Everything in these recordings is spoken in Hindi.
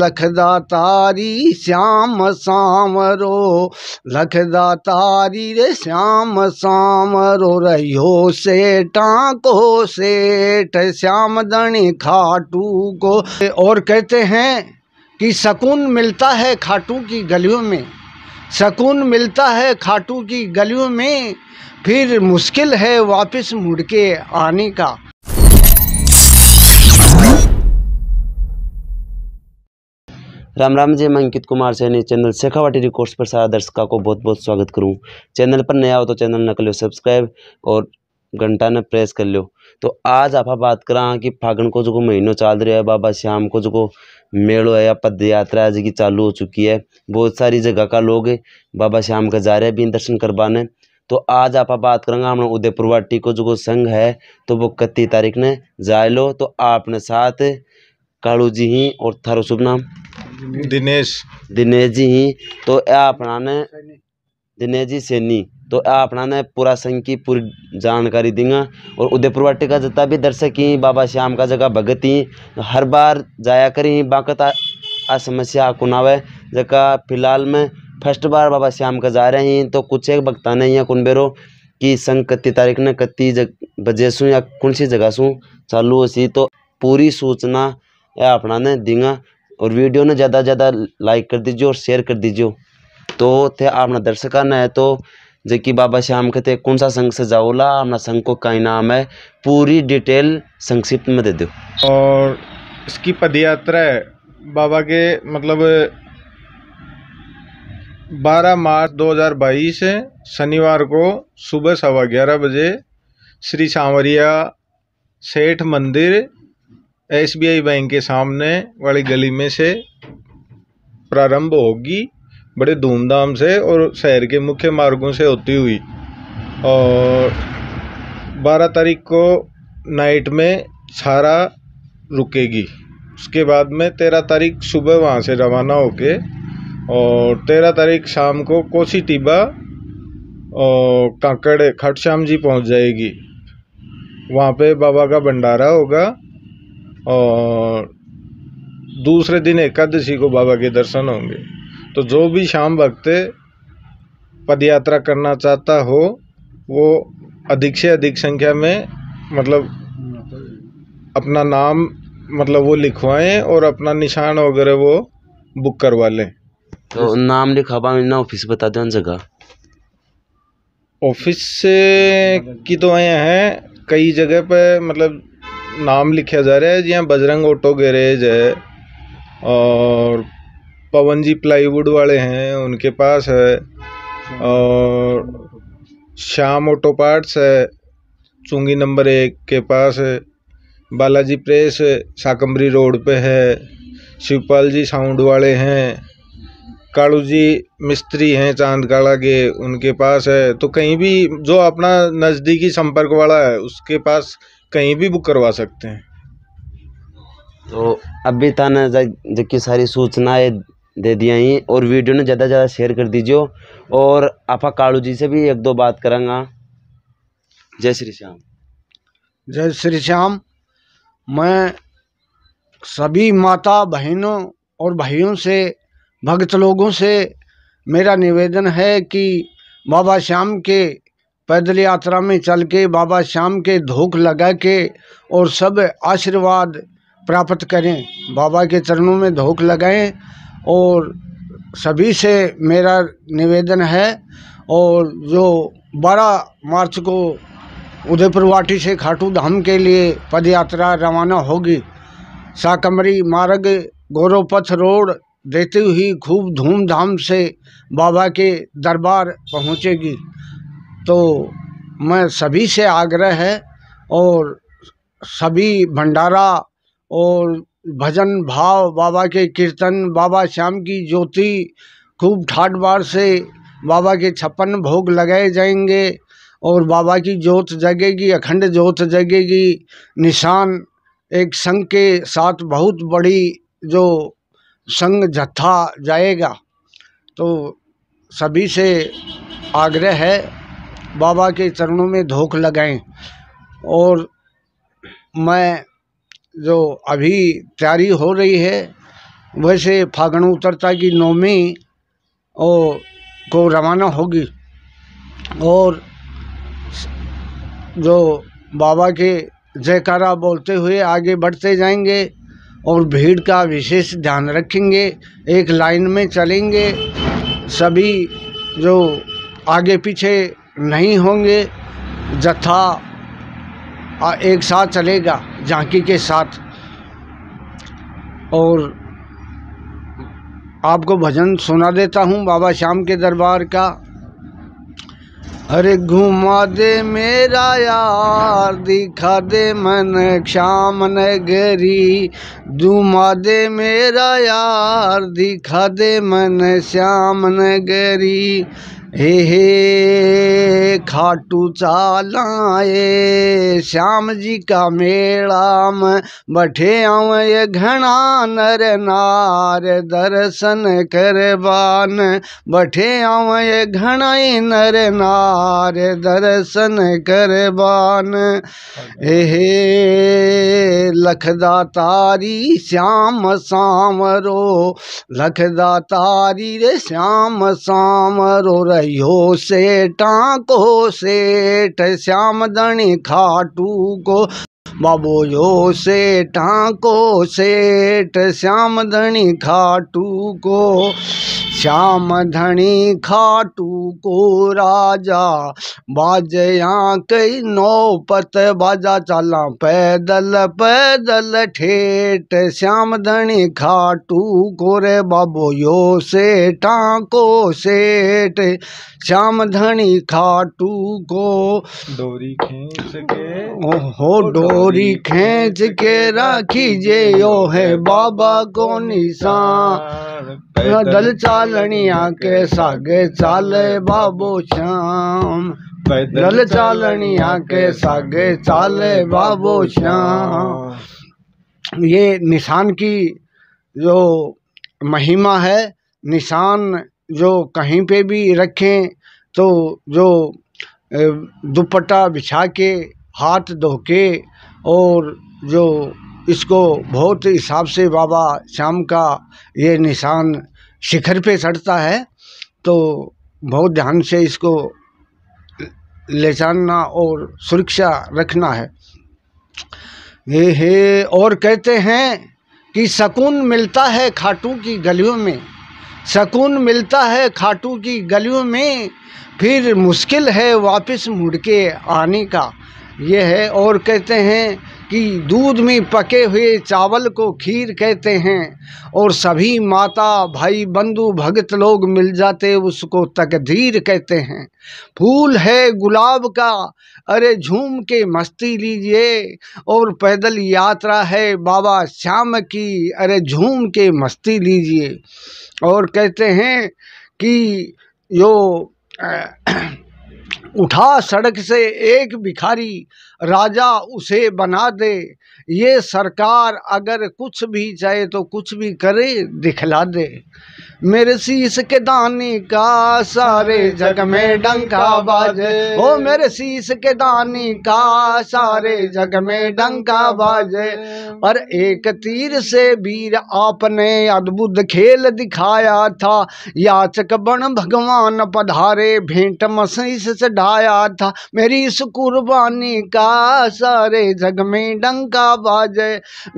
लखदा तारी श्याम सांवरो लखदा तारी रे श्याम सांवरो रहियो सेठा को सेठ श्याम दणि खाटू को और कहते हैं कि सकून मिलता है खाटू की गलियों में सकून मिलता है खाटू की गलियों में फिर मुश्किल है वापस मुड़ के आने का राम राम जी मैं अंकित कुमार सैनी चैनल शेखावाटी रिकॉर्ड्स पर सारा दर्शकों को बहुत बहुत स्वागत करूं चैनल पर नया हो तो चैनल न कर लो सब्सक्राइब और घंटा ने प्रेस कर लो तो आज आप हाँ बात करा हाँ कि फागण को जो महीनों चल रहा है बाबा श्याम को जो मेलो है या पद यात्रा जी की चालू हो चुकी है बहुत सारी जगह का लोग बाबा श्याम का जा रहे हैं भी दर्शन करवाने तो आज आप हाँ बात करेंगे हमने उदयपुर वाटी को जो संघ है तो वो इकतीस तारीख ने जाए लो तो आपने साथ कालू जी ही और थारो शुभ नाम दिनेश दिनेश जी ही तो यह अपना ने दिनेश जी सैनी तो यह अपना ने पूरा संघ की पूरी जानकारी देंगे और उदयपुर का जितना भी दर्शक ही बाबा श्याम का जगह भगत ही हर बार जाया करी बाकत आ, समस्या को नावे जगह फिलहाल में फर्स्ट बार बाबा श्याम का जा रहे हैं तो कुछ एक भक्ता ने यहाँ कुनबेरो कि संघ कत्ती तारीख ने कत्ती जग बजे सूँ या कौन सी जगह सू चालू हो सी तो पूरी सूचना अपना ने देंगा और वीडियो ने ज़्यादा से ज़्यादा लाइक कर दीजिए और शेयर कर दीजिए तो थे आपने दर्शक है तो जबकि बाबा श्याम के थे कौन सा संघ से जाओला अपना संघ को का इनाम है पूरी डिटेल संक्षिप्त में दे दो और इसकी पद यात्रा बाबा के मतलब 12 मार्च 2022 शनिवार को सुबह सवा ग्यारह बजे श्री सांवरिया सेठ मंदिर एस_बी_आई बैंक के सामने वाली गली में से प्रारंभ होगी बड़े धूमधाम से और शहर के मुख्य मार्गों से होती हुई और बारह तारीख को नाइट में सारा रुकेगी उसके बाद में तेरह तारीख सुबह वहाँ से रवाना होके और तेरह तारीख शाम को कोसी टिब्बा और कांकड़ खटश्याम जी पहुँच जाएगी वहाँ पे बाबा का भंडारा होगा और दूसरे दिन एकादशी को बाबा के दर्शन होंगे तो जो भी शाम भक्त पद यात्रा करना चाहता हो वो अधिक से अधिक संख्या में मतलब अपना नाम मतलब वो लिखवाएं और अपना निशान वगैरह वो बुक करवा लें तो नाम लिखा ना ऑफिस बता दें जगह ऑफिस की तो आए हैं कई जगह पे मतलब नाम लिखा जा रहा है यहाँ बजरंग ऑटो गैरेज है और पवन जी प्लाईवुड वाले हैं उनके पास है और श्याम ऑटो पार्ट्स है चुंगी नंबर एक के पास है बालाजी प्रेस साकम्बरी रोड पे है शिवपाल जी साउंड वाले हैं कालू जी मिस्त्री हैं चांद काला के उनके पास है तो कहीं भी जो अपना नज़दीकी संपर्क वाला है उसके पास कहीं भी बुक करवा सकते हैं तो अभी तक जबकि सारी सूचनाएं दे दिया ही और वीडियो ने ज़्यादा से ज़्यादा शेयर कर दीजिए और आपा कालू जी से भी एक दो बात करूँगा जय श्री श्याम जय श्री श्याम मैं सभी माता बहनों और भाइयों से भक्त लोगों से मेरा निवेदन है कि बाबा श्याम के पैदल यात्रा में चल के बाबा श्याम के धोक लगा के और सब आशीर्वाद प्राप्त करें बाबा के चरणों में धोख लगाएं और सभी से मेरा निवेदन है और जो बारह मार्च को उदयपुर वाटी से खाटू धाम के लिए पद यात्रा रवाना होगी साकमरी मार्ग गौरवपथ रोड देते हुई खूब धूमधाम से बाबा के दरबार पहुँचेगी तो मैं सभी से आग्रह है और सभी भंडारा और भजन भाव बाबा के कीर्तन बाबा श्याम की ज्योति खूब ठाट बार से बाबा के छप्पन भोग लगाए जाएंगे और बाबा की जोत जगेगी अखंड जोत जगेगी निशान एक संघ के साथ बहुत बड़ी जो संघ जत्था जाएगा तो सभी से आग्रह है बाबा के चरणों में धोख लगाएं और मैं जो अभी तैयारी हो रही है वैसे फागण उतरता की नौमी ओ को रवाना होगी और जो बाबा के जयकारा बोलते हुए आगे बढ़ते जाएंगे और भीड़ का विशेष ध्यान रखेंगे एक लाइन में चलेंगे सभी जो आगे पीछे नहीं होंगे जत्था एक साथ चलेगा झांकी के साथ और आपको भजन सुना देता हूँ बाबा श्याम के दरबार का अरे घुमा दे मेरा यार दिखा दे मन श्याम नगरी घुमा दे मेरा यार दिखा दे मन श्याम नगरी हे हे खाटू चालाए श्याम जी का मेला में बठे आऊँ ये घना नर नार दर्शन करबान बठे आऊँ ये घना नर नार दर्शन करबान हे हे लखदा तारी श्याम सामरो लखदा तारी रे श्याम सामरो रही यो सेठा को सेठ श्याम दणी खाटू को बाबो यो सेठा को सेठ श्याम दणी खाटू को श्याम धनी खाटू को राजा बाजया कई नौपत बाजा चाला पैदल पैदल ठेट श्याम धनी खाटू को रे बाबो यो सेठा को सेठ श्याम धनी खाटू को डोरी खींच के ओहो डोरी खींच के राखी जे यो है बाबा को निशान पैदल चाल चालनिया के सागे चाले बाबो श्याम पैदल चालनिया के सागे चाले बाबो श्याम ये निशान की जो महिमा है निशान जो कहीं पे भी रखें तो जो दुपट्टा बिछा के हाथ धो के और जो इसको बहुत हिसाब से बाबा श्याम का ये निशान शिखर पे चढ़ता है तो बहुत ध्यान से इसको ले जानना और सुरक्षा रखना है ये हे और कहते हैं कि सकून मिलता है खाटू की गलियों में सकून मिलता है खाटू की गलियों में फिर मुश्किल है वापस मुड़ के आने का ये है और कहते हैं कि दूध में पके हुए चावल को खीर कहते हैं और सभी माता भाई बंधु भगत लोग मिल जाते उसको तकदीर कहते हैं फूल है गुलाब का अरे झूम के मस्ती लीजिए और पैदल यात्रा है बाबा श्याम की अरे झूम के मस्ती लीजिए और कहते हैं कि यो उठा सड़क से एक भिखारी राजा उसे बना दे ये सरकार अगर कुछ भी चाहे तो कुछ भी करे दिखला दे मेरे शीश के दानी का सारे जग में डंका बाजे ओ मेरे शीश के दानी का सारे जग में डंका बाजे और एक तीर से वीर आपने अद्भुत खेल दिखाया था याचक बन भगवान पधारे भेंट मसीस से ढाया था मेरी इस कुर्बानी का सारे जग में डंका बाजे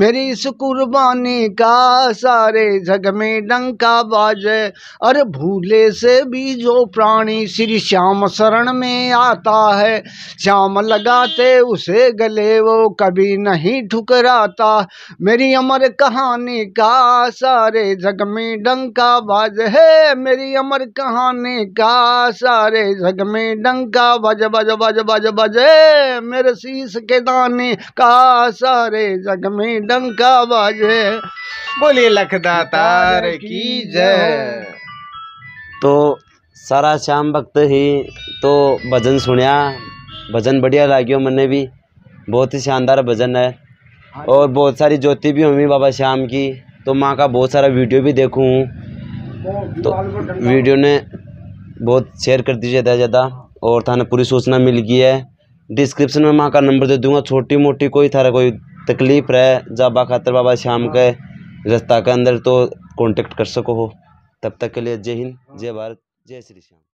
मेरी इस कुर्बानी का सारे जग में डंका बाजे काज अरे भूले से भी जो प्राणी श्री श्याम शरण में आता है श्याम लगाते उसे गले वो कभी नहीं ठुकराता मेरी अमर कहानी का सारे जग में डंका बाज है मेरी अमर कहानी का सारे जग में डंका बज बज बज बज बज मेरे शीश के दाने का सारे जग में डंका बजे बोलिए लखदातार की जय तो सारा शाम वक्त ही तो भजन सुनया भजन बढ़िया लाग्यो मैंने भी बहुत ही शानदार भजन है हाँ और बहुत सारी ज्योति भी हुई बाबा श्याम की तो माँ का बहुत सारा वीडियो भी देखूँ तो, तो वीडियो ने बहुत शेयर कर दीजिए ज़्यादा ज़्यादा और थाने पूरी सूचना मिल गई है डिस्क्रिप्शन में माँ का नंबर दे दूँगा छोटी मोटी कोई थारा कोई तकलीफ रहे जाबा खातर बाबा श्याम हाँ। के रस्ता के अंदर तो कांटेक्ट कर सको हो तब तक के लिए जय हिंद जय भारत जय श्री श्याम